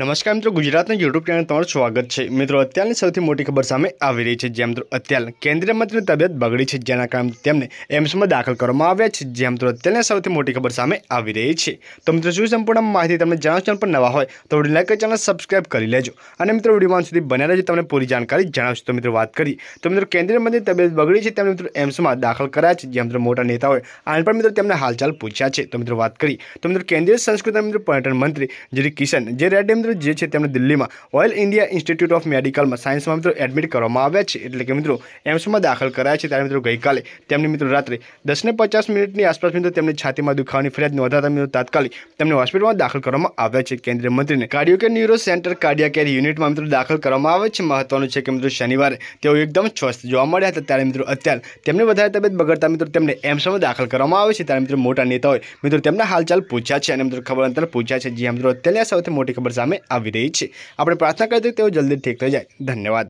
નમસ્કાર મિત્રો ગુજરાતના YouTube ચેનલ પર સ્વાગત છે મિત્રો અત્યારેની સૌથી મોટી ખબર સામે આવી રહી છે જે મિત્રો અત્યારે કેન્દ્ર મંત્રી તબિયત બગડી છે જનાકામ તેમણે એમ્સ માં દાખલ કરવામાં આવ્યા છે જે મિત્રો અત્યારેની સૌથી મોટી ખબર સામે આવી રહી છે તો મિત્રો જો સંપૂર્ણ માહિતી તમને જાણવા છે તો નવા હોય તો વિડીયો લાઈક કરી ચેનલ સબ્સ્ક્રાઇબ કરી લેજો અને મિત્રો વિડીયો માં સુધી બન્યા રહેજો તમને પૂરી જાણકારી જણાવા છે તો મિત્રો વાત કરી તો મિત્રો કેન્દ્ર મંત્રી તબિયત બગડી છે તેમણે મિત્રો એમ્સ માં દાખલ કરાય છે જે મિત્રો મોટા નેતા હોય આને પર મિત્રો તમને હાલચાલ પૂછ્યા છે તો મિત્રો વાત કરી તો મિત્રો કેન્દ્ર સંસ્કૃતિ મિત્રો પર્યટન મંત્રી જે કિશન જે રેડમ મિત્રો જે છે તેમને દિલ્હીમાં ઓઇલ ઇન્ડિયા ઇન્સ્ટિટ્યૂટ ઓફ મેડિકલમાં સાયન્સમાં મિત્રો એડમિટ કરવામાં આવ્યા છે એટલે કે મિત્રો એમ્સમાં દાખલ કરાયા છે ત્યારે મિત્રો ગઈકાલે તેમની મિત્રો રાત્રે દસને પચાસ મિનિટની આસપાસ મિત્રો તેમની છાતીમાં દુખાવાની ફરિયાદ નોંધાતા મિત્રો તાત્કાલિક તેમને હોસ્પિટલમાં દાખલ કરવામાં આવ્યા છે કેન્દ્રીય મંત્રીને કાર્ડિયો કે ન્યુરો સેન્ટર કાર્ડિયા યુનિટમાં મિત્રો દાખલ કરવામાં આવે છે મહત્વનું છે કે મિત્રો શનિવારે તેઓ એકદમ સ્વસ્થ જોવા મળ્યા હતા ત્યારે મિત્રો અત્યારે તેમને વધારે તબિયત બગડતા મિત્રો તેમને એમ્સમાં દાખલ કરવામાં આવે છે ત્યારે મિત્રો મોટા નેતાઓએ મિત્રો તેમના હાલચાલ પૂછ્યા છે અને મિત્રો ખબર અંતર પૂછ્યા છે જે મિત્રો અત્યારે સૌથી મોટી ખબર સામે આવી રહી છે આપણે પ્રાર્થના કરીએ તેઓ જલ્દી ઠીક થઈ જાય ધન્યવાદ